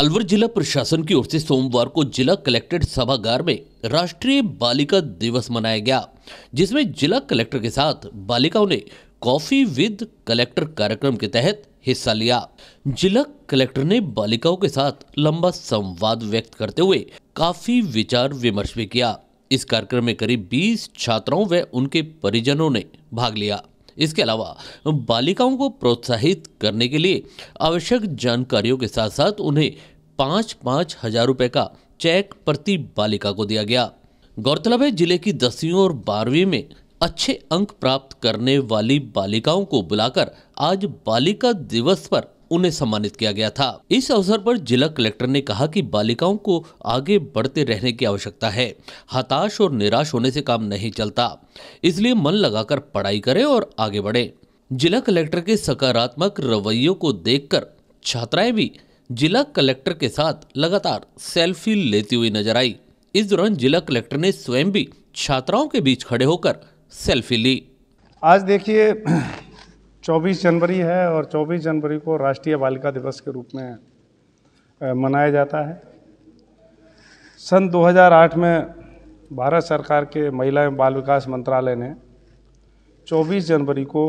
अलवर जिला प्रशासन की ओर से सोमवार को जिला कलेक्ट्रेट सभागार में राष्ट्रीय बालिका दिवस मनाया गया जिसमें जिला कलेक्टर के साथ बालिकाओं ने कॉफी विद कलेक्टर कार्यक्रम के तहत हिस्सा लिया जिला कलेक्टर ने बालिकाओं के साथ लंबा संवाद व्यक्त करते हुए काफी विचार विमर्श भी किया इस कार्यक्रम में करीब 20 छात्राओं व उनके परिजनों ने भाग लिया इसके अलावा बालिकाओं को प्रोत्साहित करने के लिए आवश्यक जानकारियों के साथ साथ उन्हें पाँच पाँच हजार रुपये का चेक प्रति बालिका को दिया गया गौरतलब है जिले की दसवीं और बारहवीं में अच्छे अंक प्राप्त करने वाली बालिकाओं को बुलाकर आज बालिका दिवस पर उन्हें सम्मानित किया गया था इस अवसर पर जिला कलेक्टर ने कहा कि बालिकाओं को आगे बढ़ते रहने की आवश्यकता है हताश और निराश होने से काम नहीं चलता इसलिए मन लगाकर पढ़ाई करें और आगे बढ़े जिला कलेक्टर के सकारात्मक रवैयों को देखकर छात्राएं भी जिला कलेक्टर के साथ लगातार सेल्फी लेती हुई नजर आई इस दौरान जिला कलेक्टर ने स्वयं भी छात्राओं के बीच खड़े होकर सेल्फी ली आज देखिए 24 जनवरी है और 24 जनवरी को राष्ट्रीय बालिका दिवस के रूप में मनाया जाता है सन 2008 में भारत सरकार के महिला एवं बाल विकास मंत्रालय ने 24 जनवरी को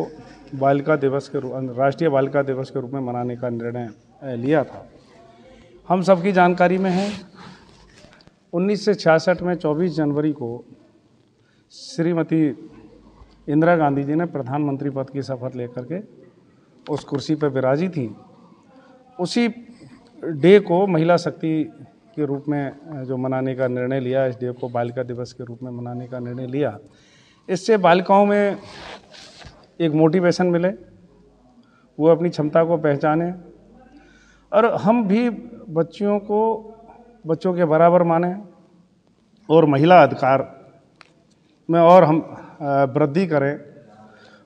बालिका दिवस के रूप राष्ट्रीय बालिका दिवस के रूप में मनाने का निर्णय लिया था हम सबकी जानकारी में है उन्नीस में 24 जनवरी को श्रीमती इंदिरा गांधी जी ने प्रधानमंत्री पद की शपथ लेकर के उस कुर्सी पर विराजी थी उसी डे को महिला शक्ति के रूप में जो मनाने का निर्णय लिया इस डे को बालिका दिवस के रूप में मनाने का निर्णय लिया इससे बालिकाओं में एक मोटिवेशन मिले वो अपनी क्षमता को पहचाने और हम भी बच्चियों को बच्चों के बराबर माने और महिला अधिकार में और हम वृद्धि करें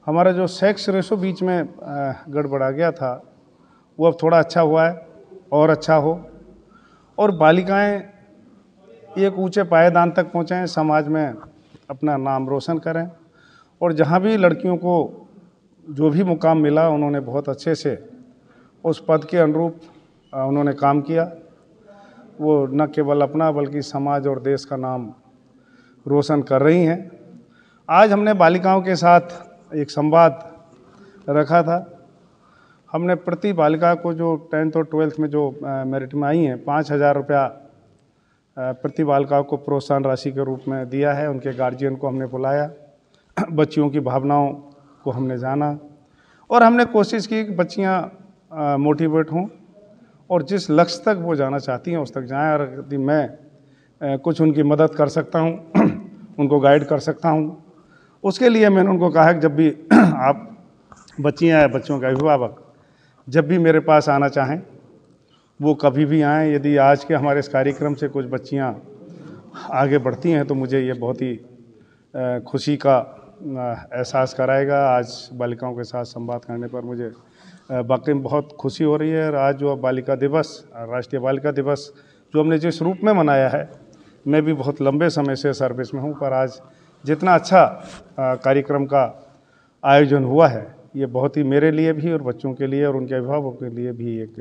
हमारा जो सेक्स रेशो बीच में गड़बड़ा गया था वो अब थोड़ा अच्छा हुआ है और अच्छा हो और बालिकाएं एक ऊंचे पायदान तक पहुँचें समाज में अपना नाम रोशन करें और जहाँ भी लड़कियों को जो भी मुकाम मिला उन्होंने बहुत अच्छे से उस पद के अनुरूप उन्होंने काम किया वो न केवल अपना बल्कि समाज और देश का नाम रोशन कर रही हैं आज हमने बालिकाओं के साथ एक संवाद रखा था हमने प्रति बालिका को जो टेंथ और ट्वेल्थ में जो मेरिट में आई हैं पाँच हज़ार रुपया प्रति बालिका को प्रोत्साहन राशि के रूप में दिया है उनके गार्जियन को हमने बुलाया बच्चियों की भावनाओं को हमने जाना और हमने कोशिश की कि बच्चियाँ मोटिवेट हों और जिस लक्ष्य तक वो जाना चाहती हैं उस तक जाएँ और यदि मैं कुछ उनकी मदद कर सकता हूँ उनको गाइड कर सकता हूँ उसके लिए मैंने उनको कहा कि जब भी आप बच्चियाँ या बच्चों के अभिभावक जब भी मेरे पास आना चाहें वो कभी भी आएँ यदि आज के हमारे इस कार्यक्रम से कुछ बच्चियाँ आगे बढ़ती हैं तो मुझे ये बहुत ही खुशी का एहसास कराएगा आज बालिकाओं के साथ संवाद करने पर मुझे वाकई बहुत खुशी हो रही है और आज जो बालिका दिवस राष्ट्रीय बालिका दिवस जो हमने जिस रूप में मनाया है मैं भी बहुत लंबे समय से सर्विस में हूँ पर आज जितना अच्छा कार्यक्रम का आयोजन हुआ है ये बहुत ही मेरे लिए भी और बच्चों के लिए और उनके अभिभावकों के लिए भी एक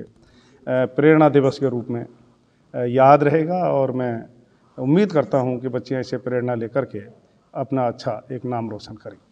प्रेरणा दिवस के रूप में याद रहेगा और मैं उम्मीद करता हूँ कि बच्चे ऐसे प्रेरणा लेकर के अपना अच्छा एक नाम रोशन करें